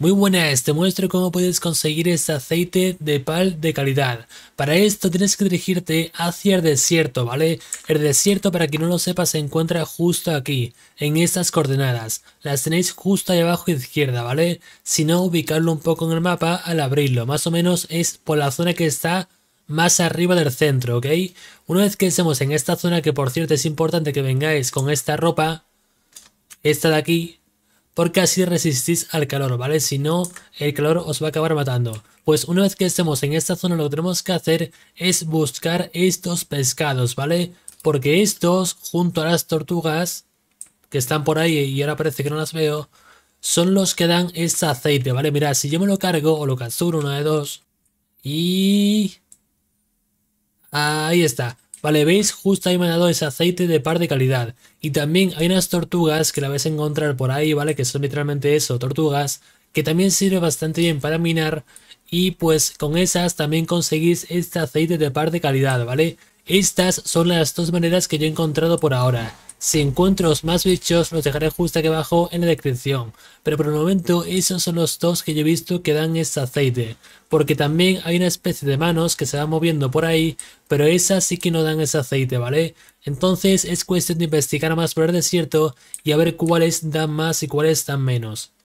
Muy buenas, te muestro cómo puedes conseguir este aceite de pal de calidad. Para esto tienes que dirigirte hacia el desierto, ¿vale? El desierto, para quien no lo sepa, se encuentra justo aquí, en estas coordenadas. Las tenéis justo ahí abajo izquierda, ¿vale? Si no, ubicarlo un poco en el mapa al abrirlo. Más o menos es por la zona que está más arriba del centro, ¿ok? Una vez que estemos en esta zona, que por cierto es importante que vengáis con esta ropa, esta de aquí, porque así resistís al calor, ¿vale? Si no, el calor os va a acabar matando. Pues una vez que estemos en esta zona, lo que tenemos que hacer es buscar estos pescados, ¿vale? Porque estos, junto a las tortugas, que están por ahí y ahora parece que no las veo, son los que dan este aceite, ¿vale? Mira, si yo me lo cargo o lo cazuro una de dos, y... Ahí está. Vale, veis, justo ahí me han dado ese aceite de par de calidad. Y también hay unas tortugas que la vais a encontrar por ahí, ¿vale? Que son literalmente eso, tortugas, que también sirve bastante bien para minar. Y pues con esas también conseguís este aceite de par de calidad, ¿vale? Estas son las dos maneras que yo he encontrado por ahora. Si encuentro más bichos, los dejaré justo aquí abajo en la descripción. Pero por el momento, esos son los dos que yo he visto que dan ese aceite. Porque también hay una especie de manos que se van moviendo por ahí, pero esas sí que no dan ese aceite, ¿vale? Entonces es cuestión de investigar más por el desierto y a ver cuáles dan más y cuáles dan menos.